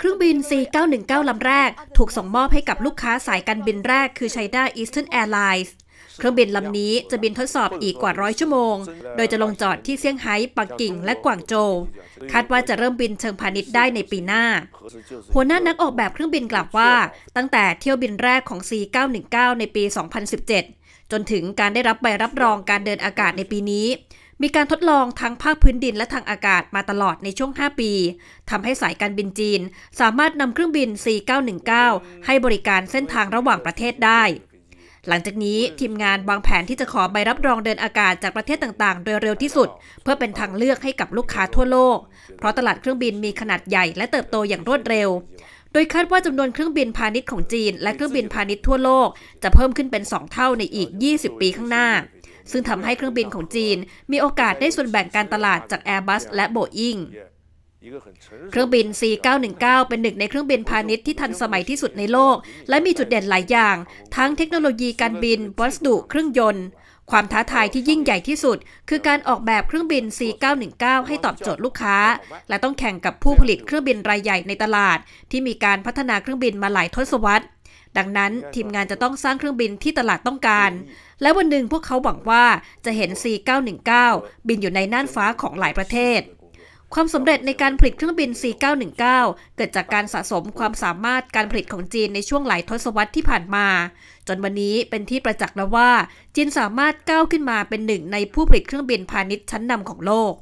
เครื่องบิน C919 ลำแรกถูกส่งมอบให้กับลูกค้าสายการบินแรกคือ China Eastern Airlines เครื่องบินลำนี้จะบินทดสอบอีกกว่าร้อยชั่วโมง โดยจะลงจอดที่เซี่ยงไฮ้ ปักกิ่ง และกวางโจว คาดว่าจะเริ่มบินเชิงพาณิชย์ได้ในปีหน้า หัวหน้านักออกแบบเครื่องบินกล่าวว่า ตั้งแต่เที่ยวบินแรกของ C919 ในปี 2017 จนถึงการได้รับใบรับรองการเดินอากาศในปีนี้มีการทดลองทั้งภาคพื้นดินและทางอากาศมาตลอดในช่วง 5 ปีทำให้สายการบินจีนสามารถนำเครื่องบิน 4919 ให้บริการเส้นทางระหว่างประเทศได้ หลังจากนี้ทีมงานวางแผนที่จะขอใบรับรองเดินอากาศจากประเทศต่างๆ โดยเร็วที่สุด เพื่อเป็นทางเลือกให้กับลูกค้าทั่วโลก เพราะตลาดเครื่องบินมีขนาดใหญ่และเติบโตอย่างรวดเร็ว โดยคาดว่าจำนวนเครื่องบินพาณิชย์ของจีนและเครื่องบินพาณิชย์ทั่วโลกจะเพิ่มขึ้นเป็น 2 เท่าในอีก 20 ปีข้างหน้าซึ่งทำให้เครื่องบินของจีนมีโอกาสได้ส่วนแบ่งการตลาดจาก Airbus และ Boeing เครื่องบิน C919 เป็นหนึ่งในเครื่องบินพาณิชย์ที่ทันสมัยที่สุดในโลก และมีจุดเด่นหลายอย่าง ทั้งเทคโนโลยีการบินวัสดุ เครื่องยนต์ ความท้าทายที่ยิ่งใหญ่ที่สุดคือการออกแบบเครื่องบิน C919 ให้ตอบโจทย์ลูกค้า และต้องแข่งกับผู้ผลิตเครื่องบินรายใหญ่ในตลาด ที่มีการพัฒนาเครื่องบินมาหลายทศวรรษดังนั้นทีมงานจะต้องสร้างเครื่องบินที่ตลาดต้องการ และวันหนึ่งพวกเขาหวังว่าจะเห็น C919 บินอยู่ในน่านฟ้าของหลายประเทศ ความสำเร็จในการผลิตเครื่องบิน C919 เกิดจากการสะสมความสามารถการผลิตของจีนในช่วงหลายทศวรรษที่ผ่านมา จนวันนี้เป็นที่ประจักษ์แล้วว่า จีนสามารถก้าวขึ้นมาเป็นหนึ่ง ในผู้ผลิตเครื่องบินพาณิชย์ชั้นนำของโลก